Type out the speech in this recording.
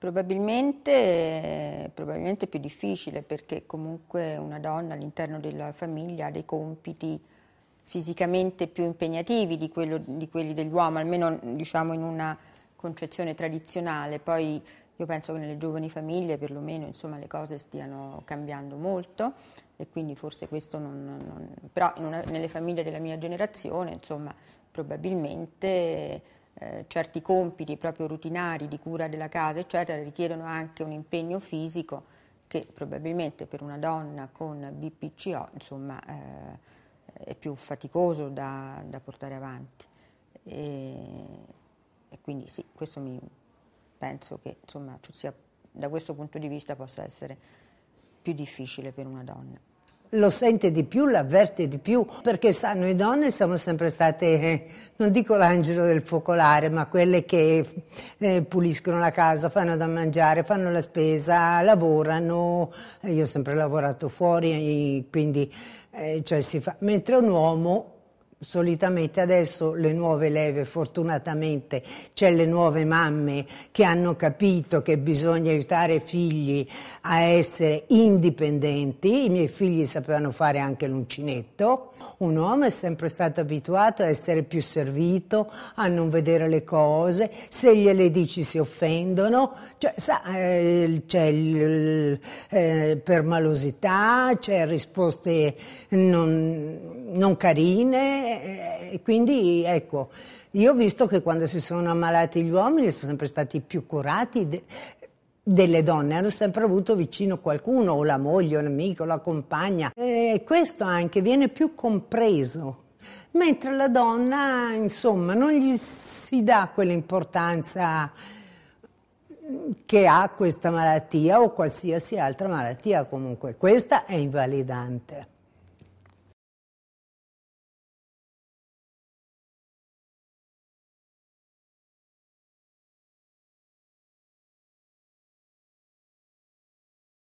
Probabilmente, probabilmente più difficile perché comunque una donna all'interno della famiglia ha dei compiti fisicamente più impegnativi di, quello, di quelli dell'uomo, almeno diciamo in una concezione tradizionale. Poi io penso che nelle giovani famiglie perlomeno insomma, le cose stiano cambiando molto e quindi forse questo non... non però una, nelle famiglie della mia generazione insomma, probabilmente eh, certi compiti proprio rutinari di cura della casa, eccetera, richiedono anche un impegno fisico che probabilmente per una donna con BPCO insomma, eh, è più faticoso da, da portare avanti. E, e, quindi sì, questo mi penso che insomma, sia, da questo punto di vista possa essere più difficile per una donna lo sente di più, l'avverte di più, perché sa, noi donne siamo sempre state, eh, non dico l'angelo del focolare, ma quelle che eh, puliscono la casa, fanno da mangiare, fanno la spesa, lavorano, io ho sempre lavorato fuori, quindi eh, cioè si fa, mentre un uomo solitamente adesso le nuove leve, fortunatamente c'è le nuove mamme che hanno capito che bisogna aiutare i figli a essere indipendenti, i miei figli sapevano fare anche l'uncinetto, un uomo è sempre stato abituato a essere più servito, a non vedere le cose, se gliele dici si offendono, cioè, sa, eh, c'è il, eh, permalosità, c'è risposte non non carine, eh, e quindi ecco, io ho visto che quando si sono ammalati gli uomini sono sempre stati più curati de- delle donne, hanno sempre avuto vicino qualcuno, o la moglie, o l'amico, la compagna, e questo anche viene più compreso. Mentre la donna, insomma, non gli si dà quell'importanza che ha questa malattia o qualsiasi altra malattia comunque. Questa è invalidante.